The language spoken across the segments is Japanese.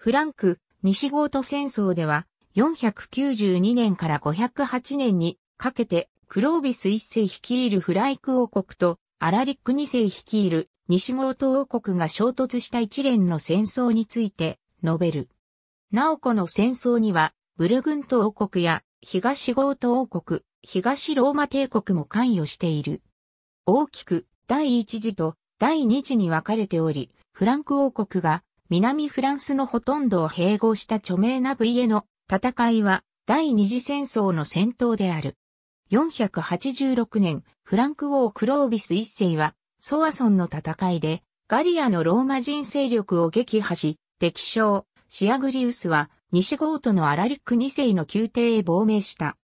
フランク、西ゴート戦争では、492年から508年にかけて、クロービス一世率いるフライク王国と、アラリック二世率いる西ゴート王国が衝突した一連の戦争について、述べる。なおこの戦争には、ブルグント王国や東ゴート王国、東ローマ帝国も関与している。大きく第一次と第二次に分かれており、フランク王国が南フランスのほとんどを併合した著名な V への戦いは第二次戦争の戦闘である。486年、フランク王クロービス一世はソアソンの戦いでガリアのローマ人勢力を撃破し、敵将シアグリウスは西ゴートのアラリック二世の宮廷へ亡命した。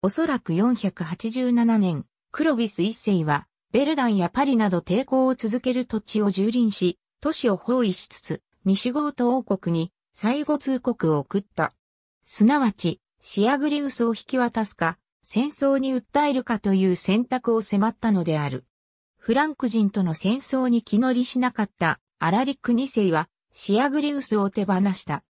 おそらく487年、クロビス一世はベルダンやパリなど抵抗を続ける土地を蹂躙し、都市を包囲しつつ、西ゴート王国に最後通告を送った。すなわち、シアグリウスを引き渡すか、戦争に訴えるかという選択を迫ったのである。フランク人との戦争に気乗りしなかったアラリック2世はシアグリウスを手放した。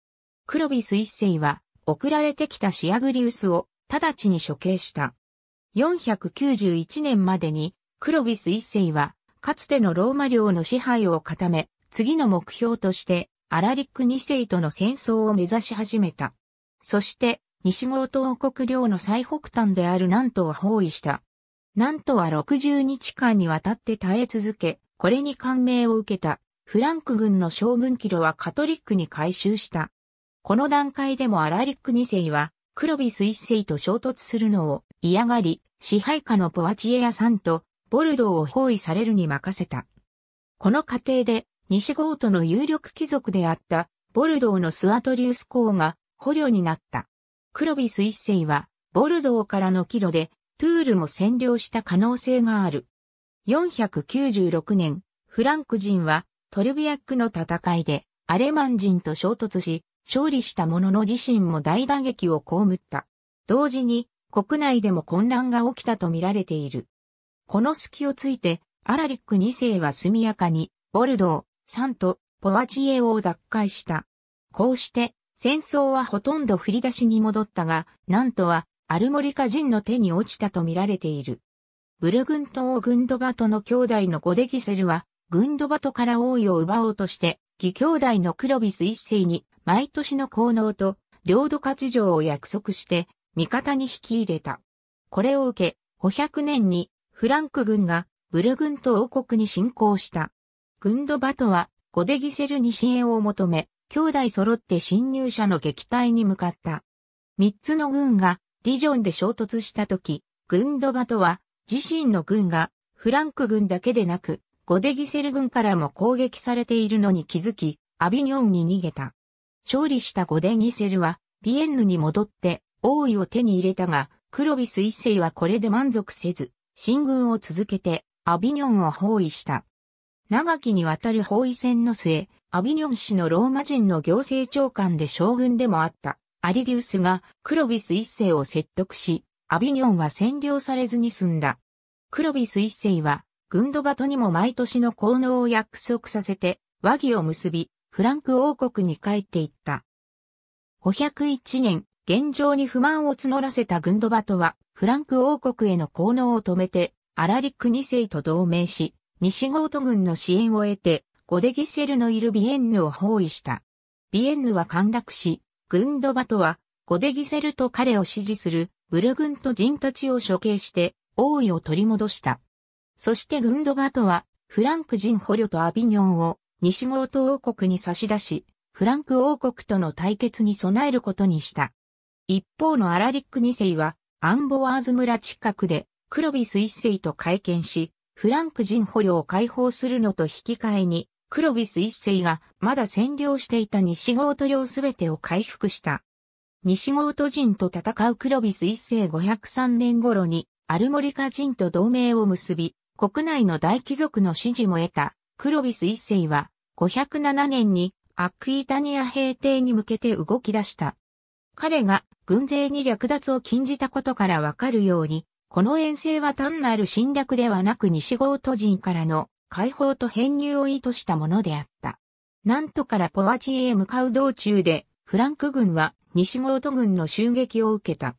クロビス1世は送られてきたシアグリウスを直ちに処刑した。491年までにクロビス1世はかつてのローマ領の支配を固め、次の目標として、アラリック2世との戦争を目指し始めた。そして、西郷東国領の最北端である南都を包囲した。南都は60日間にわたって耐え続け、これに感銘を受けた。フランク軍の将軍キロはカトリックに改修した。この段階でもアラリック2世は、クロビス一世と衝突するのを嫌がり、支配下のポワチエアさんと、ボルドーを包囲されるに任せた。この過程で、西ゴートの有力貴族であった、ボルドーのスアトリウス公が捕虜になった。クロビス一世は、ボルドーからの帰路で、トゥールも占領した可能性がある。496年、フランク人は、トルビアックの戦いで、アレマン人と衝突し、勝利した者の自身も大打撃を被った。同時に、国内でも混乱が起きたと見られている。この隙をついて、アラリック二世は速やかに、ボルドー、サント・ポワジエを奪回した。こうして、戦争はほとんど振り出しに戻ったが、なんとは、アルモリカ人の手に落ちたと見られている。ブルグン島をグンドバトの兄弟のゴデギセルは、グンドバトから王位を奪おうとして、義兄弟のクロビス一世に、毎年の功能と、領土割譲を約束して、味方に引き入れた。これを受け、500年に、フランク軍が、ブルグン島王国に侵攻した。グンドバトは、ゴデギセルに支援を求め、兄弟揃って侵入者の撃退に向かった。三つの軍がディジョンで衝突した時、グンドバトは自身の軍がフランク軍だけでなく、ゴデギセル軍からも攻撃されているのに気づき、アビニョンに逃げた。勝利したゴデギセルは、ビエンヌに戻って王位を手に入れたが、クロビス一世はこれで満足せず、進軍を続けてアビニョンを包囲した。長きにわたる包囲戦の末、アビニョン氏のローマ人の行政長官で将軍でもあったアリディウスがクロビス一世を説得し、アビニョンは占領されずに済んだ。クロビス一世は、グンドバトにも毎年の効能を約束させて、和議を結び、フランク王国に帰っていった。501年、現状に不満を募らせたグンドバトは、フランク王国への効能を止めて、アラリック二世と同盟し、西ゴート軍の支援を得て、ゴデギセルのいるビエンヌを包囲した。ビエンヌは陥落し、グンドバトは、ゴデギセルと彼を支持する、ブル軍と人たちを処刑して、王位を取り戻した。そしてグンドバトは、フランク人捕虜とアビニョンを、西ゴート王国に差し出し、フランク王国との対決に備えることにした。一方のアラリック二世は、アンボワーズ村近くで、クロビス一世と会見し、フランク人捕虜を解放するのと引き換えに、クロビス一世がまだ占領していた西ゴート領すべてを回復した。西ゴート人と戦うクロビス一世503年頃に、アルモリカ人と同盟を結び、国内の大貴族の支持も得た、クロビス一世は、507年にアクイタニア平定に向けて動き出した。彼が軍勢に略奪を禁じたことからわかるように、この遠征は単なる侵略ではなく西ゴート人からの解放と編入を意図したものであった。なんとからポワチへ向かう道中で、フランク軍は西ゴート軍の襲撃を受けた。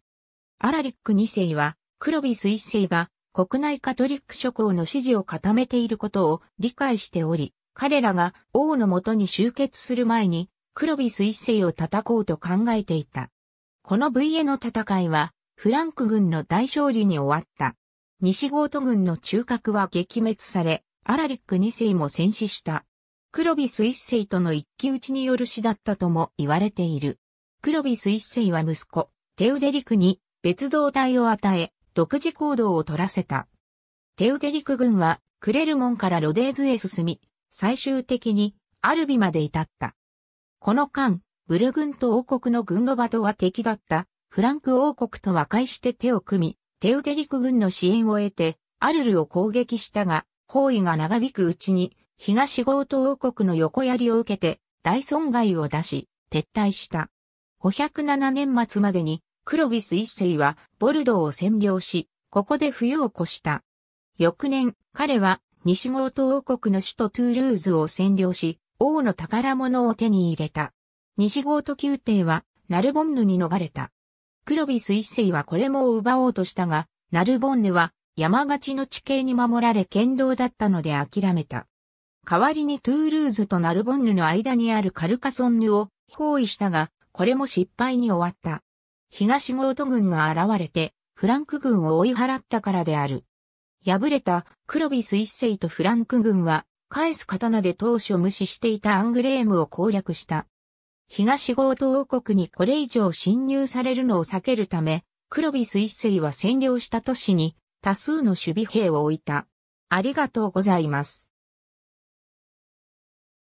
アラリック2世は、黒ビス1世が国内カトリック諸侯の支持を固めていることを理解しており、彼らが王のもとに集結する前に、黒ビス1世を叩こうと考えていた。この VA の戦いは、フランク軍の大勝利に終わった。西ゴート軍の中核は撃滅され、アラリック2世も戦死した。黒ビス1世との一騎打ちによる死だったとも言われている。黒ビス1世は息子、テウデリクに別動隊を与え、独自行動を取らせた。テウデリク軍はクレルモンからロデーズへ進み、最終的にアルビまで至った。この間、ブル軍と王国の軍のバとは敵だったフランク王国と和解して手を組み、テウデリク軍の支援を得て、アルルを攻撃したが、包囲が長引くうちに、東ゴート王国の横槍を受けて、大損害を出し、撤退した。507年末までに、クロビス一世は、ボルドーを占領し、ここで冬を越した。翌年、彼は、西ゴート王国の首都トゥールーズを占領し、王の宝物を手に入れた。西ゴート宮廷は、ナルボンヌに逃れた。黒ビス一世はこれも奪おうとしたが、ナルボンヌは山がちの地形に守られ剣道だったので諦めた。代わりにトゥールーズとナルボンヌの間にあるカルカソンヌを包囲したが、これも失敗に終わった。東ゴート軍が現れて、フランク軍を追い払ったからである。敗れたクロビス一世とフランク軍は、返す刀で当初無視していたアングレームを攻略した。東強盗王国にこれ以上侵入されるのを避けるため、黒ビス一世は占領した都市に多数の守備兵を置いた。ありがとうございます。